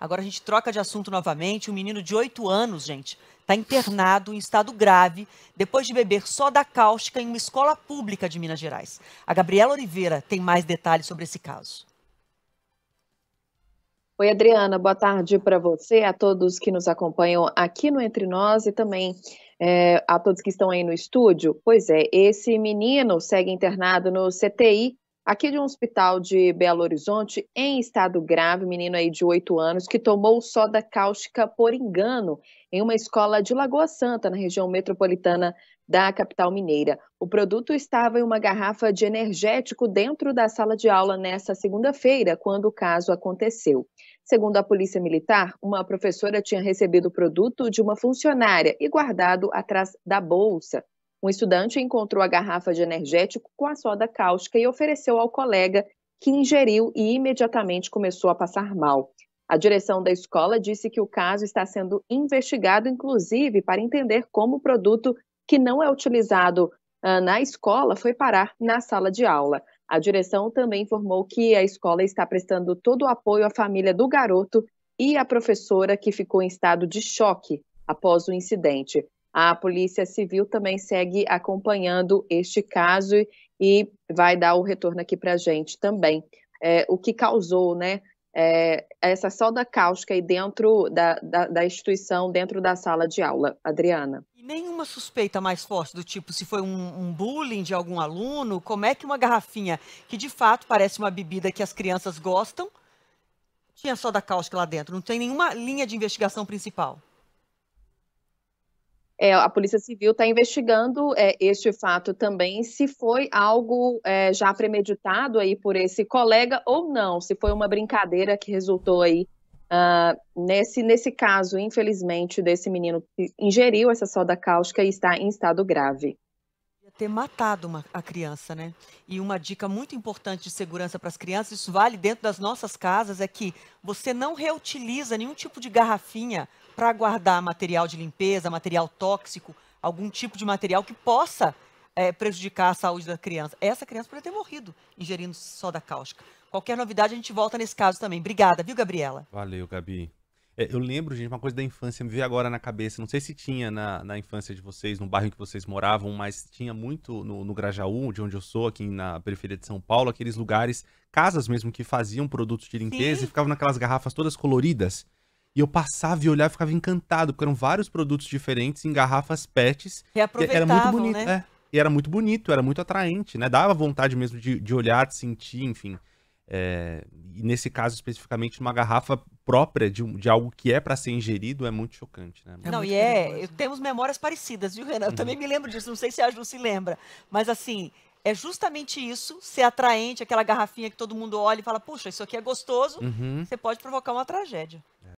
Agora a gente troca de assunto novamente. Um menino de 8 anos, gente, está internado em estado grave depois de beber soda cáustica em uma escola pública de Minas Gerais. A Gabriela Oliveira tem mais detalhes sobre esse caso. Oi, Adriana, boa tarde para você, a todos que nos acompanham aqui no Entre Nós e também é, a todos que estão aí no estúdio. Pois é, esse menino segue internado no CTI aqui de um hospital de Belo Horizonte, em estado grave, menino aí de 8 anos, que tomou soda cáustica por engano em uma escola de Lagoa Santa, na região metropolitana da capital mineira. O produto estava em uma garrafa de energético dentro da sala de aula nesta segunda-feira, quando o caso aconteceu. Segundo a Polícia Militar, uma professora tinha recebido o produto de uma funcionária e guardado atrás da bolsa. Um estudante encontrou a garrafa de energético com a soda cáustica e ofereceu ao colega, que ingeriu e imediatamente começou a passar mal. A direção da escola disse que o caso está sendo investigado, inclusive para entender como o produto que não é utilizado ah, na escola foi parar na sala de aula. A direção também informou que a escola está prestando todo o apoio à família do garoto e à professora que ficou em estado de choque após o incidente. A Polícia Civil também segue acompanhando este caso e vai dar o retorno aqui para a gente também. É, o que causou, né? É, essa solda cáustica aí dentro da, da, da, instituição, dentro da sala de aula, Adriana. E nenhuma suspeita mais forte do tipo se foi um, um bullying de algum aluno, como é que uma garrafinha que de fato parece uma bebida que as crianças gostam tinha soda cáustica lá dentro? Não tem nenhuma linha de investigação principal. É, a Polícia Civil está investigando é, este fato também, se foi algo é, já premeditado aí por esse colega ou não, se foi uma brincadeira que resultou aí uh, nesse, nesse caso, infelizmente, desse menino que ingeriu essa soda cáustica e está em estado grave ter matado uma, a criança, né? E uma dica muito importante de segurança para as crianças, isso vale dentro das nossas casas, é que você não reutiliza nenhum tipo de garrafinha para guardar material de limpeza, material tóxico, algum tipo de material que possa é, prejudicar a saúde da criança. Essa criança poderia ter morrido ingerindo soda cáustica. Qualquer novidade, a gente volta nesse caso também. Obrigada, viu, Gabriela? Valeu, Gabi. É, eu lembro, gente, uma coisa da infância, me veio agora na cabeça. Não sei se tinha na, na infância de vocês, no bairro em que vocês moravam, mas tinha muito no, no Grajaú, de onde eu sou, aqui na periferia de São Paulo, aqueles lugares, casas mesmo, que faziam produtos de limpeza Sim. e ficavam naquelas garrafas todas coloridas. E eu passava e olhava e ficava encantado, porque eram vários produtos diferentes em garrafas pets. E era muito bonito, né? É, e era muito bonito, era muito atraente, né? Dava vontade mesmo de, de olhar, de sentir, enfim. É, e nesse caso, especificamente, numa garrafa própria de, de algo que é para ser ingerido é muito chocante, né? É não, e é. Temos memórias parecidas, viu, Renan? Eu uhum. também me lembro disso, não sei se a Ju se lembra. Mas assim, é justamente isso, ser atraente, aquela garrafinha que todo mundo olha e fala, puxa, isso aqui é gostoso, uhum. você pode provocar uma tragédia. É.